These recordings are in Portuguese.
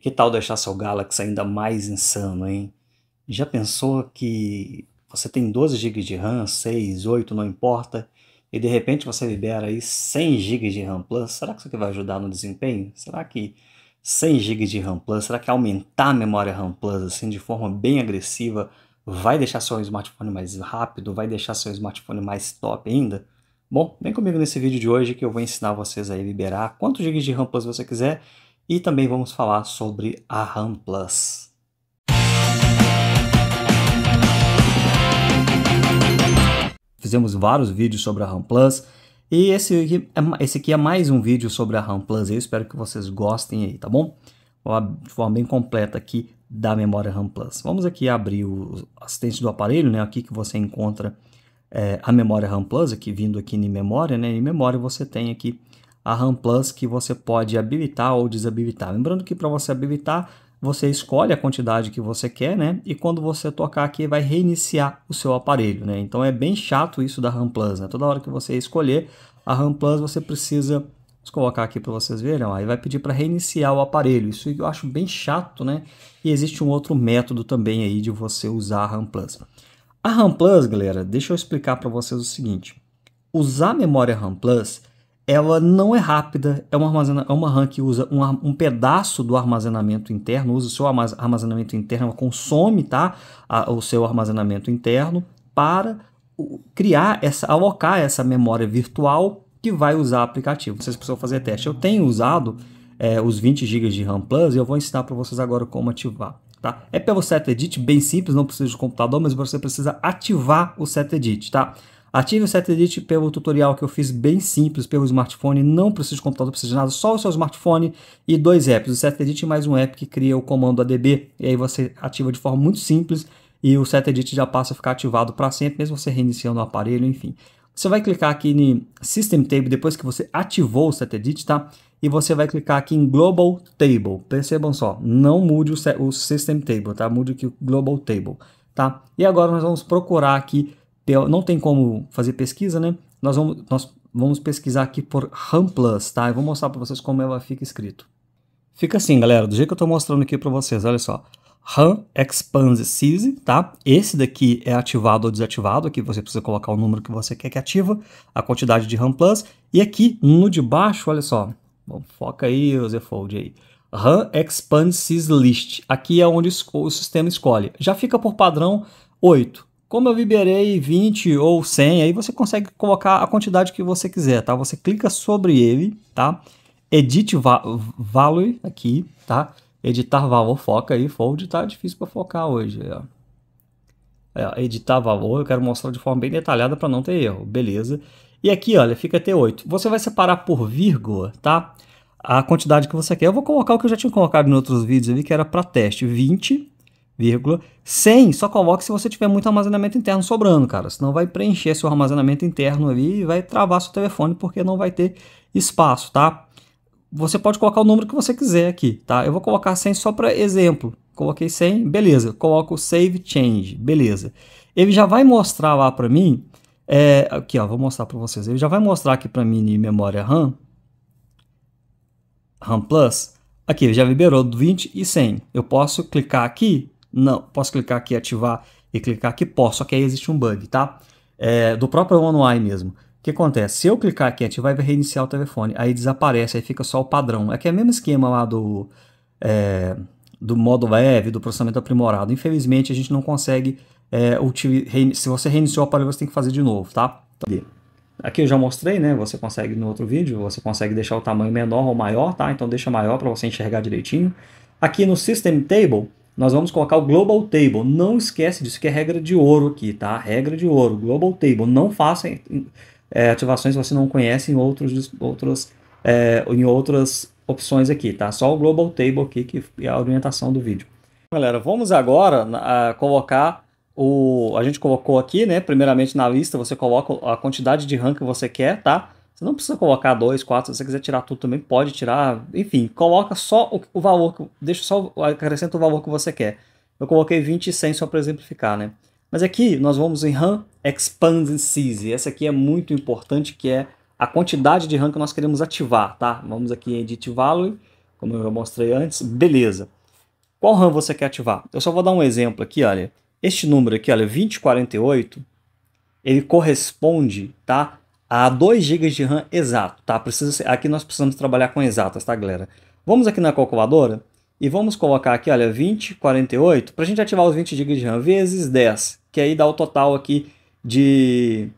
Que tal deixar seu Galaxy ainda mais insano, hein? Já pensou que você tem 12 GB de RAM, 6, 8, não importa, e de repente você libera aí 100 GB de RAM Plus? Será que isso aqui vai ajudar no desempenho? Será que 100 GB de RAM Plus, será que aumentar a memória RAM Plus assim de forma bem agressiva vai deixar seu smartphone mais rápido, vai deixar seu smartphone mais top ainda? Bom, vem comigo nesse vídeo de hoje que eu vou ensinar vocês a liberar quantos GB de RAM Plus você quiser e também vamos falar sobre a RAM Plus. Fizemos vários vídeos sobre a RAM Plus e esse aqui, é, esse aqui é mais um vídeo sobre a RAM Plus. Eu espero que vocês gostem aí, tá bom? De forma bem completa aqui da memória RAM Plus. Vamos aqui abrir o assistente do aparelho, né? Aqui que você encontra é, a memória RAM Plus, aqui vindo aqui em memória, né? Em memória você tem aqui a RAM Plus que você pode habilitar ou desabilitar. Lembrando que para você habilitar, você escolhe a quantidade que você quer, né? E quando você tocar aqui, vai reiniciar o seu aparelho, né? Então é bem chato isso da RAM Plus, né? Toda hora que você escolher a RAM Plus, você precisa... Vou colocar aqui para vocês verem, ó. aí vai pedir para reiniciar o aparelho. Isso eu acho bem chato, né? E existe um outro método também aí de você usar a RAM Plus. A RAM Plus, galera, deixa eu explicar para vocês o seguinte. Usar memória RAM Plus ela não é rápida, é uma, armazena, é uma RAM que usa um, um pedaço do armazenamento interno, usa o seu armazenamento interno, ela consome tá, a, o seu armazenamento interno para criar essa, alocar essa memória virtual que vai usar o aplicativo. Vocês precisam fazer teste. Eu tenho usado é, os 20 GB de RAM Plus e eu vou ensinar para vocês agora como ativar. Tá? É pelo SetEdit, bem simples, não precisa de computador, mas você precisa ativar o SetEdit, tá? Ative o Satellite pelo tutorial que eu fiz bem simples pelo smartphone, não precisa de computador, precisa de nada, só o seu smartphone e dois apps, o Satellite mais um app que cria o comando ADB, e aí você ativa de forma muito simples e o Satellite já passa a ficar ativado para sempre, mesmo você reiniciando o aparelho, enfim. Você vai clicar aqui em System Table depois que você ativou o Satellite, tá? E você vai clicar aqui em Global Table. Percebam só, não mude o, System Table, tá? Mude aqui o Global Table, tá? E agora nós vamos procurar aqui não tem como fazer pesquisa, né? Nós vamos, nós vamos pesquisar aqui por RAM Plus, tá? Eu vou mostrar para vocês como ela fica escrito. Fica assim, galera, do jeito que eu estou mostrando aqui para vocês, olha só. RAM Expand Seize, tá? Esse daqui é ativado ou desativado, aqui você precisa colocar o número que você quer que ativa, a quantidade de RAM Plus, e aqui no de baixo, olha só, bom, foca aí, o Fold aí, RAM Expand List, aqui é onde o sistema escolhe. Já fica por padrão 8, como eu liberei 20 ou 100, aí você consegue colocar a quantidade que você quiser, tá? Você clica sobre ele, tá? Edit va value aqui, tá? Editar valor, foca aí, fold tá difícil para focar hoje, ó. É, editar valor, eu quero mostrar de forma bem detalhada para não ter erro, beleza? E aqui, olha, fica T8. Você vai separar por vírgula, tá? A quantidade que você quer. Eu vou colocar o que eu já tinha colocado em outros vídeos ali, que era para teste, 20, vírgula. 100 só coloque se você tiver muito armazenamento interno sobrando, cara. Senão vai preencher seu armazenamento interno ali e vai travar seu telefone porque não vai ter espaço, tá? Você pode colocar o número que você quiser aqui, tá? Eu vou colocar 100 só para exemplo. Coloquei 100, beleza. Coloco save change, beleza. Ele já vai mostrar lá para mim, é, aqui ó, vou mostrar para vocês. Ele já vai mostrar aqui para mim em memória RAM, RAM Plus. Aqui, já liberou 20 e 100. Eu posso clicar aqui não. Posso clicar aqui, ativar e clicar aqui? Posso, só que aí existe um bug, tá? É, do próprio OneUI mesmo. O que acontece? Se eu clicar aqui, ativar, vai reiniciar o telefone. Aí desaparece, aí fica só o padrão. É que é o mesmo esquema lá do, é, do modo web, do processamento aprimorado. Infelizmente, a gente não consegue... É, se você reiniciou o aparelho, você tem que fazer de novo, tá? Então, Aqui eu já mostrei, né? Você consegue no outro vídeo, você consegue deixar o tamanho menor ou maior, tá? Então deixa maior para você enxergar direitinho. Aqui no System Table, nós vamos colocar o Global Table. Não esquece disso, que é regra de ouro aqui, tá? Regra de ouro, Global Table. Não faça é, ativações que você não conhece em, outros, outros, é, em outras opções aqui, tá? Só o Global Table aqui, que é a orientação do vídeo. Galera, vamos agora uh, colocar o... A gente colocou aqui, né? Primeiramente na lista, você coloca a quantidade de RAM que você quer, tá? Você não precisa colocar 2, 4, se você quiser tirar tudo também, pode tirar. Enfim, coloca só o, o valor, que, deixa só, acrescenta o valor que você quer. Eu coloquei 20 e 100 só para exemplificar, né? Mas aqui nós vamos em RAM Expansies, seize. essa aqui é muito importante, que é a quantidade de RAM que nós queremos ativar, tá? Vamos aqui em Edit Value, como eu já mostrei antes, beleza. Qual RAM você quer ativar? Eu só vou dar um exemplo aqui, olha. Este número aqui, olha, 2048, ele corresponde, tá? a 2 GB de RAM exato, tá? Precisa ser, aqui nós precisamos trabalhar com exatas, tá, galera? Vamos aqui na calculadora e vamos colocar aqui, olha, 2048, para a gente ativar os 20 GB de RAM, vezes 10, que aí dá o total aqui de,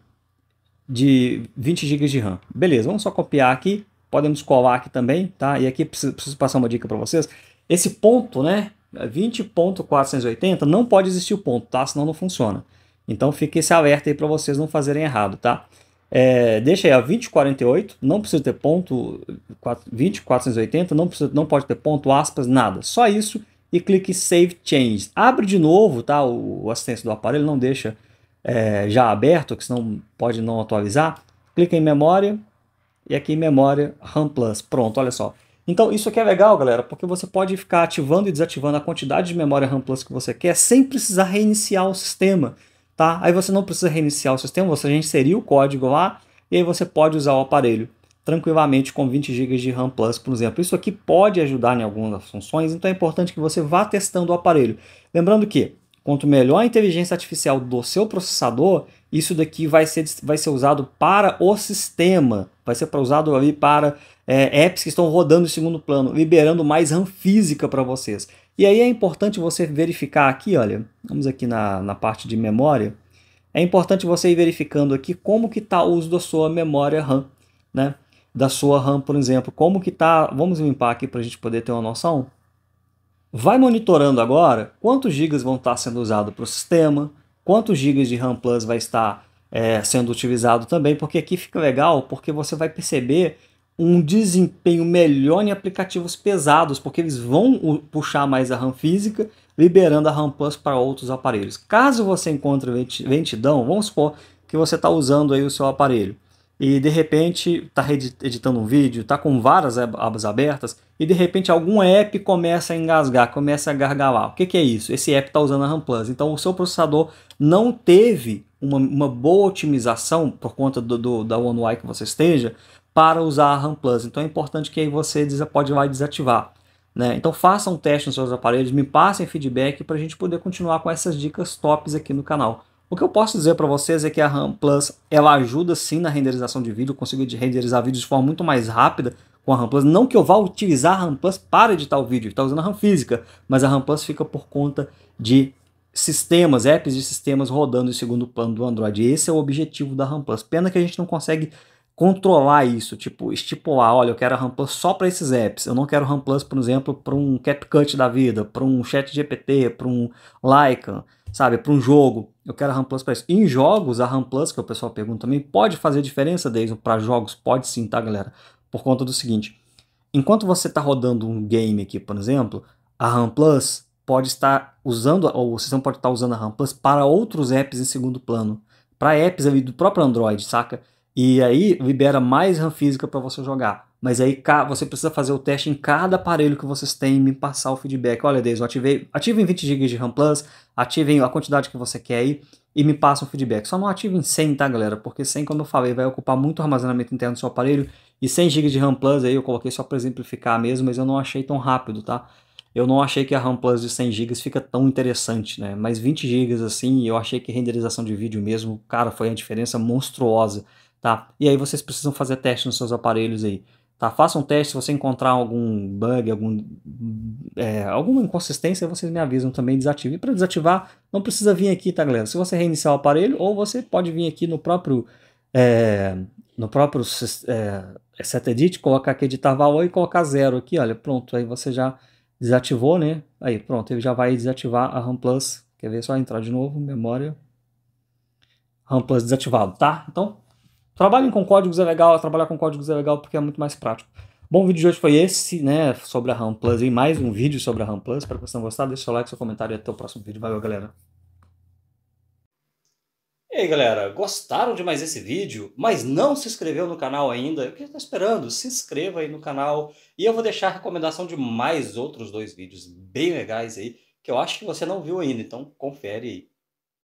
de 20 GB de RAM. Beleza, vamos só copiar aqui, podemos colar aqui também, tá? E aqui preciso, preciso passar uma dica para vocês. Esse ponto, né, 20.480, não pode existir o ponto, tá? Senão não funciona. Então fica esse alerta aí para vocês não fazerem errado, tá? É, deixa aí a 2048, não precisa ter ponto 20.480 não, precisa, não pode ter ponto, aspas, nada. Só isso e clique Save Changes. Abre de novo, tá? O, o assistência do aparelho não deixa é, já aberto, que senão pode não atualizar. Clica em memória e aqui em memória RAM Plus. Pronto, olha só. Então isso aqui é legal, galera, porque você pode ficar ativando e desativando a quantidade de memória RAM Plus que você quer sem precisar reiniciar o sistema tá? Aí você não precisa reiniciar o sistema, você já inseriu o código lá e aí você pode usar o aparelho tranquilamente com 20 GB de RAM Plus, por exemplo. Isso aqui pode ajudar em algumas funções, então é importante que você vá testando o aparelho. Lembrando que quanto melhor a inteligência artificial do seu processador, isso daqui vai ser, vai ser usado para o sistema, vai ser usado ali para é, apps que estão rodando em segundo plano, liberando mais RAM física para vocês. E aí é importante você verificar aqui, olha, vamos aqui na, na parte de memória, é importante você ir verificando aqui como que está o uso da sua memória RAM, né? Da sua RAM, por exemplo, como que está, vamos limpar aqui para a gente poder ter uma noção. Vai monitorando agora quantos gigas vão estar tá sendo usados para o sistema, quantos gigas de RAM Plus vai estar é, sendo utilizado também, porque aqui fica legal, porque você vai perceber um desempenho melhor em aplicativos pesados, porque eles vão puxar mais a RAM física, liberando a RAM Plus para outros aparelhos. Caso você encontre lentidão, vamos supor que você está usando aí o seu aparelho e de repente está editando um vídeo, está com várias abas abertas e de repente algum app começa a engasgar, começa a gargalar. O que, que é isso? Esse app está usando a RAM Plus. Então o seu processador não teve uma, uma boa otimização por conta do, do, da One UI que você esteja para usar a RAM Plus. Então é importante que aí você pode vai desativar. Né? Então façam um teste nos seus aparelhos, me passem feedback para a gente poder continuar com essas dicas tops aqui no canal. O que eu posso dizer para vocês é que a RAM Plus ela ajuda sim na renderização de vídeo, eu de renderizar vídeos de forma muito mais rápida com a Plus. Não que eu vá utilizar a Plus para editar o vídeo, está usando a RAM física, mas a Plus fica por conta de sistemas, apps de sistemas rodando em segundo plano do Android. Esse é o objetivo da Plus. Pena que a gente não consegue controlar isso, tipo, estipular, olha, eu quero a Plus só para esses apps. Eu não quero Plus, por exemplo, para um CapCut da vida, para um chat GPT, para um Lycan, sabe, para um jogo. Eu quero a Plus para isso. Em jogos, a Plus, que o pessoal pergunta também, pode fazer diferença, Deison, para jogos? Pode sim, tá, galera? Por conta do seguinte: enquanto você está rodando um game aqui, por exemplo, a RAM Plus pode estar usando, ou o sistema pode estar usando a RAM Plus para outros apps em segundo plano, para apps ali do próprio Android, saca? E aí libera mais RAM física para você jogar. Mas aí você precisa fazer o teste em cada aparelho que vocês têm e me passar o feedback. Olha, eu ativei, ativem 20 GB de RAM Plus, ativem a quantidade que você quer aí e me passam o feedback. Só não ativem 100, tá, galera? Porque 100, como eu falei, vai ocupar muito armazenamento interno do seu aparelho. E 100 GB de RAM Plus aí eu coloquei só para exemplificar mesmo, mas eu não achei tão rápido, tá? Eu não achei que a RAM Plus de 100 GB fica tão interessante, né? Mas 20 GB assim, eu achei que renderização de vídeo mesmo, cara, foi a diferença monstruosa, tá? E aí vocês precisam fazer teste nos seus aparelhos aí. Tá? Faça um teste, se você encontrar algum bug, algum, é, alguma inconsistência, vocês me avisam também, desative. E para desativar, não precisa vir aqui, tá, galera? Se você reiniciar o aparelho, ou você pode vir aqui no próprio, é, no próprio é, é colocar aqui editar valor e colocar zero aqui, olha, pronto, aí você já desativou, né? Aí, pronto, ele já vai desativar a RAM Plus. Quer ver? É só entrar de novo, memória. RAM Plus desativado, tá? Então, Trabalhem com códigos é legal, trabalhar com códigos é legal porque é muito mais prático. Bom, o vídeo de hoje foi esse, né, sobre a RAM Plus e mais um vídeo sobre a RAM Plus. Espero que vocês tenham gostado, deixe seu like, seu comentário e até o próximo vídeo. Valeu, galera! E aí galera, gostaram de mais esse vídeo, mas não se inscreveu no canal ainda? O que está esperando? Se inscreva aí no canal e eu vou deixar a recomendação de mais outros dois vídeos bem legais aí que eu acho que você não viu ainda, então confere aí.